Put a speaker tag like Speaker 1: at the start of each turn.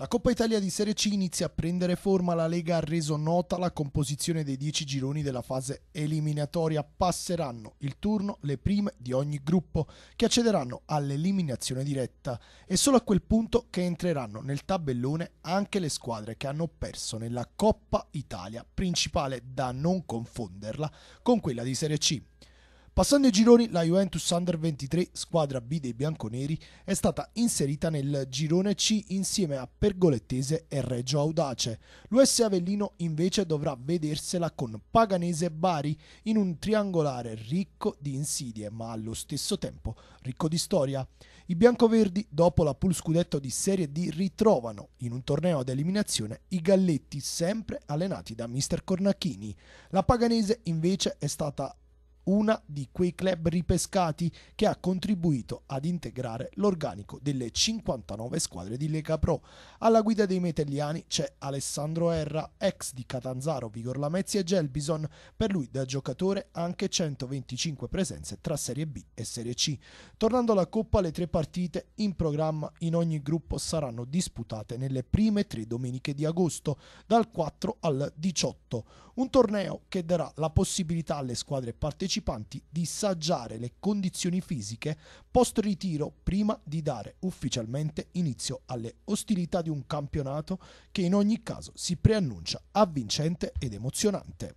Speaker 1: La Coppa Italia di Serie C inizia a prendere forma, la Lega ha reso nota la composizione dei 10 gironi della fase eliminatoria. Passeranno il turno le prime di ogni gruppo, che accederanno all'eliminazione diretta. È solo a quel punto che entreranno nel tabellone anche le squadre che hanno perso nella Coppa Italia, principale da non confonderla con quella di Serie C. Passando i gironi, la Juventus Under 23, squadra B dei bianconeri, è stata inserita nel girone C insieme a Pergolettese e Reggio Audace. L'US Avellino invece dovrà vedersela con Paganese e Bari in un triangolare ricco di insidie, ma allo stesso tempo ricco di storia. I biancoverdi, dopo la pool scudetto di Serie D, ritrovano in un torneo ad eliminazione i galletti sempre allenati da Mr. Cornacchini. La Paganese invece è stata una di quei club ripescati che ha contribuito ad integrare l'organico delle 59 squadre di Lega Pro. Alla guida dei metelliani c'è Alessandro Erra, ex di Catanzaro, Vigor Lamezia e Gelbison, per lui da giocatore anche 125 presenze tra Serie B e Serie C. Tornando alla Coppa, le tre partite in programma in ogni gruppo saranno disputate nelle prime tre domeniche di agosto, dal 4 al 18. Un torneo che darà la possibilità alle squadre partecipanti partecipanti di saggiare le condizioni fisiche post ritiro prima di dare ufficialmente inizio alle ostilità di un campionato che in ogni caso si preannuncia avvincente ed emozionante.